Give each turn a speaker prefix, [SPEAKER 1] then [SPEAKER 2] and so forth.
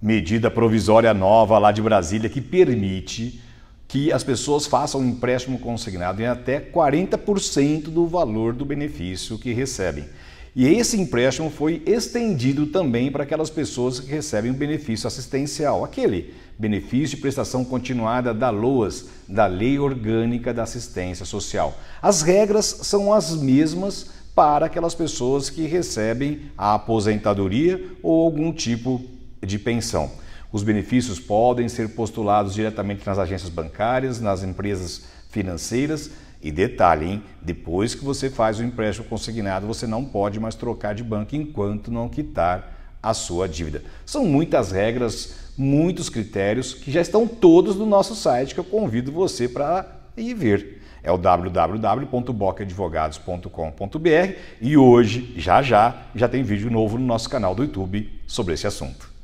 [SPEAKER 1] medida provisória nova lá de Brasília que permite que as pessoas façam um empréstimo consignado em até 40% do valor do benefício que recebem. E esse empréstimo foi estendido também para aquelas pessoas que recebem o benefício assistencial, aquele benefício de prestação continuada da LOAS, da Lei Orgânica da Assistência Social. As regras são as mesmas para aquelas pessoas que recebem a aposentadoria ou algum tipo de pensão. Os benefícios podem ser postulados diretamente nas agências bancárias, nas empresas financeiras. E detalhe, hein? depois que você faz o empréstimo consignado, você não pode mais trocar de banco enquanto não quitar a sua dívida. São muitas regras, muitos critérios que já estão todos no nosso site que eu convido você para ir ver. É o www.bocadvogados.com.br e hoje, já já, já tem vídeo novo no nosso canal do YouTube sobre esse assunto.